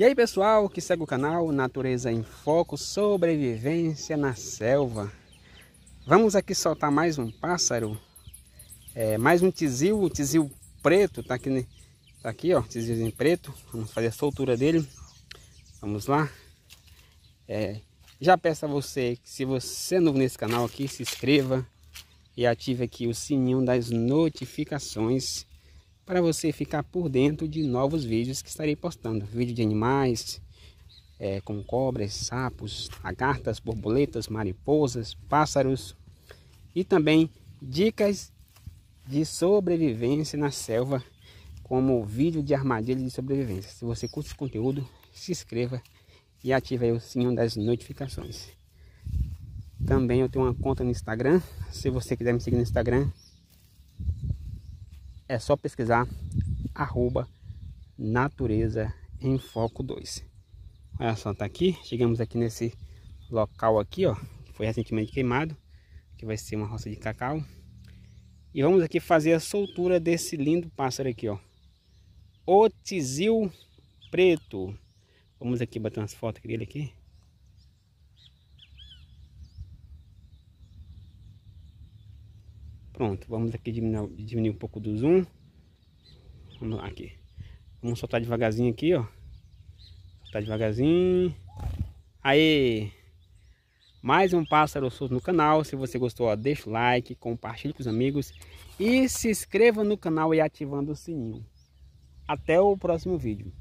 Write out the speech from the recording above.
E aí pessoal que segue o canal Natureza em Foco, sobrevivência na selva. Vamos aqui soltar mais um pássaro, é, mais um tizil, o tizil preto, tá aqui, tá aqui ó, tizilzinho preto, vamos fazer a soltura dele, vamos lá. É, já peço a você que se você é novo nesse canal aqui, se inscreva e ative aqui o sininho das notificações para você ficar por dentro de novos vídeos que estarei postando. Vídeo de animais, é, como cobras, sapos, lagartas, borboletas, mariposas, pássaros e também dicas de sobrevivência na selva, como vídeo de armadilha de sobrevivência. Se você curte o conteúdo, se inscreva e ative o sininho das notificações. Também eu tenho uma conta no Instagram. Se você quiser me seguir no Instagram, é só pesquisar arroba natureza em foco 2. Olha só, tá aqui. Chegamos aqui nesse local aqui, ó. Que foi recentemente queimado. Que vai ser uma roça de cacau. E vamos aqui fazer a soltura desse lindo pássaro aqui, ó. Otizil preto. Vamos aqui bater umas fotos dele aqui. Pronto, vamos aqui diminuir, diminuir um pouco do zoom. Vamos lá aqui. Vamos soltar devagarzinho aqui, ó. Soltar devagarzinho. Aí, mais um pássaro solto no canal. Se você gostou, ó, deixa o like, compartilhe com os amigos e se inscreva no canal e ativando o sininho. Até o próximo vídeo.